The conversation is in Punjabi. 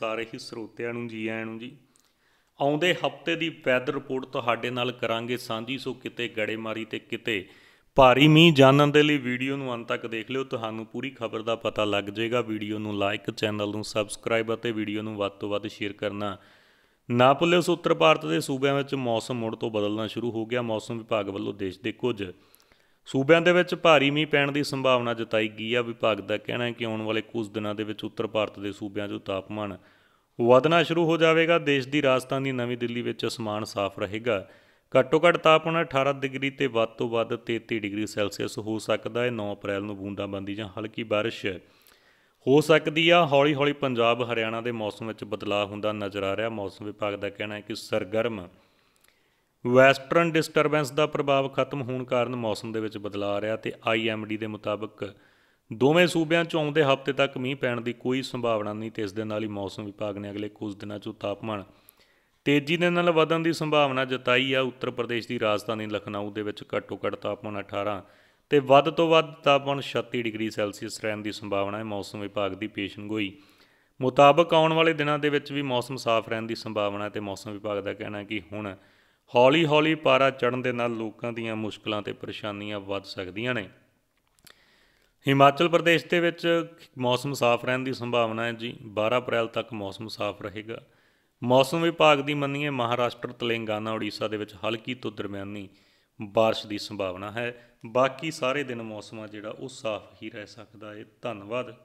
ਸਾਰੇ ਹੀ ਸਰੋਤਿਆਂ ਨੂੰ ਜੀ ਆਇਆਂ ਨੂੰ ਜੀ ਆਉਂਦੇ ਹਫਤੇ ਦੀ ਵੈਦਰ ਰਿਪੋਰਟ ਤੁਹਾਡੇ ਨਾਲ ਕਰਾਂਗੇ ਸਾਂਝੀ ਸੋ ਕਿਤੇ ਗੜੇਮਾਰੀ ਤੇ ਕਿਤੇ ਭਾਰੀ ਮੀਂਹ ਜਾਣਨ ਦੇ ਲਈ ਵੀਡੀਓ ਨੂੰ ਅੰਤ ਤੱਕ ਦੇਖ ਲਿਓ ਤੁਹਾਨੂੰ ਪੂਰੀ ਖਬਰ ਦਾ ਪਤਾ ਲੱਗ ਜਾਏਗਾ ਵੀਡੀਓ ਨੂੰ ਲਾਈਕ ਚੈਨਲ ਨੂੰ ਸਬਸਕ੍ਰਾਈਬ ਅਤੇ ਵੀਡੀਓ ਨੂੰ ਵੱਧ ਤੋਂ ਵੱਧ ਸ਼ੇਅਰ ਕਰਨਾ ਨਾ ਭੁੱਲਿਓ ਸੋ ਉੱਤਰ ਭਾਰਤ ਦੇ ਸੂਬਿਆਂ ਵਿੱਚ ਮੌਸਮ ਮੁੜ ਤੋਂ ਬਦਲਣਾ ਸ਼ੁਰੂ ਹੋ ਗਿਆ ਮੌਸਮ ਵਿਭਾਗ ਵੱਲੋਂ ਦੇਸ਼ ਦੇ ਕੁਝ ਸੂਬਿਆਂ ਦੇ ਵਿੱਚ ਭਾਰੀ ਮੀਂਹ ਪੈਣ ਦੀ ਸੰਭਾਵਨਾ ਜਤਾਈ ਗਈ ਆ ਵਿਭਾਗ ਦਾ ਕਹਿਣਾ ਹੈ ਕਿ ਆਉਣ ਵਾਲੇ ਕੁਝ ਦਿਨਾਂ ਦੇ ਵਿੱਚ ਉੱਤਰ ਭਾਰਤ ਦੇ ਸੂਬਿਆਂ 'ਚ ਤਾਪਮਾਨ ਵਧਣਾ ਸ਼ੁਰੂ ਹੋ ਜਾਵੇਗਾ ਦੇਸ਼ ਦੀ ਰਾਜਧਾਨੀ ਨਵੀਂ ਦਿੱਲੀ ਵਿੱਚ ਅਸਮਾਨ ਸਾਫ਼ ਰਹੇਗਾ ਘੱਟੋ-ਘੱਟ ਤਾਪਮਾਨ 18 ਡਿਗਰੀ ਤੇ ਵੱਧ ਤੋਂ ਵੱਧ 33 ਡਿਗਰੀ ਸੈਲਸੀਅਸ ਹੋ ਸਕਦਾ ਹੈ 9 ਅਪ੍ਰੈਲ ਨੂੰ ਬੂੰਦਾਬਾਂਦੀ ਜਾਂ ਹਲਕੀ ਬਾਰਿਸ਼ ਹੋ ਸਕਦੀ ਆ ਹੌਲੀ-ਹੌਲੀ ਪੰਜਾਬ ਹਰਿਆਣਾ ਦੇ ਮੌਸਮ ਵਿੱਚ ਬਦਲਾਅ ਹੁੰਦਾ ਨਜ਼ਰ ਆ ਰਿਹਾ ਮੌਸਮ ਵਿਭਾਗ ਦਾ ਕਹਿਣਾ ਹੈ ਕਿ ਸਰਗਰਮ ਵੈਸਟਰਨ ਡਿਸਟਰਬੈਂਸ ਦਾ ਪ੍ਰਭਾਵ ਖਤਮ ਹੋਣ ਕਾਰਨ ਮੌਸਮ ਦੇ ਵਿੱਚ ਬਦਲਾਅ ਆ ਰਿਹਾ ਤੇ ਆਈਐਮਡੀ ਦੇ ਮੁਤਾਬਕ ਦੋਵੇਂ ਸੂਬਿਆਂ 'ਚ ਆਉਂਦੇ ਹਫ਼ਤੇ ਤੱਕ ਮੀਂਹ ਪੈਣ ਦੀ ਕੋਈ ਸੰਭਾਵਨਾ ਨਹੀਂ ਤੇ ਇਸ ਦੇ ਨਾਲ ਹੀ ਮੌਸਮ ਵਿਭਾਗ ਨੇ ਅਗਲੇ ਕੁਝ ਦਿਨਾਂ 'ਚ ਤਾਪਮਾਨ ਤੇਜ਼ੀ ਦੇ ਨਾਲ ਵਧਣ ਦੀ ਸੰਭਾਵਨਾ ਜਤਾਈ ਆ ਉੱਤਰ ਪ੍ਰਦੇਸ਼ ਦੀ ਰਾਜਧਾਨੀ ਲਖਨਊ ਦੇ ਵਿੱਚ ਘੱਟੋ-ਘੱਟ ਤਾਪਮਾਨ 18 ਤੇ ਵੱਧ ਤੋਂ ਵੱਧ ਤਾਪਮਾਨ 36 ਡਿਗਰੀ ਸੈਲਸੀਅਸ ਰਹਿਣ ਦੀ ਸੰਭਾਵਨਾ ਹੈ ਮੌਸਮ ਵਿਭਾਗ ਦੀ ਪੇਸ਼ਨਗੋਈ ਮੁਤਾਬਕ ਆਉਣ ਵਾਲੇ ਦਿਨਾਂ ਦੇ ਵਿੱਚ ਵੀ ਮੌਸਮ ਸਾਫ਼ ਰਹਿਣ ਦੀ ਸੰਭਾਵਨਾ ਹੈ ਤੇ ਮੌਸਮ ਵਿਭਾਗ ਦਾ ਕਹਿਣਾ ਹੈ ਕਿ ਹੁਣ ਹੌਲੀ-ਹੌਲੀ ਪਾਰਾ ਚੜਨ ਦੇ ਨਾਲ ਲੋਕਾਂ ਦੀਆਂ ਮੁਸ਼ਕਲਾਂ ਤੇ ਪਰੇਸ਼ਾਨੀਆਂ ਵੱਧ ਸਕਦੀਆਂ ਨੇ ਹਿਮਾਚਲ ਪ੍ਰਦੇਸ਼ ਦੇ ਵਿੱਚ ਮੌਸਮ ਸਾਫ਼ ਰਹਿਣ ਦੀ ਸੰਭਾਵਨਾ ਹੈ ਜੀ 12 ਅਪ੍ਰੈਲ ਤੱਕ ਮੌਸਮ ਸਾਫ਼ ਰਹੇਗਾ ਮੌਸਮ ਵਿਭਾਗ ਦੀ ਮੰਨੀਏ ਮਹਾਰਾਸ਼ਟਰ ਤੇਲੰਗਾਨਾ ਓਡੀਸ਼ਾ ਦੇ ਵਿੱਚ ਹਲਕੀ ਤੋਂ ਦਰਮਿਆਨੀ بارش ਦੀ ਸੰਭਾਵਨਾ ਹੈ ਬਾਕੀ ਸਾਰੇ ਦਿਨ ਮੌਸਮ ਜਿਹੜਾ ਉਹ ਸਾਫ਼ ਹੀ ਰਹਿ ਸਕਦਾ ਹੈ ਧੰਨਵਾਦ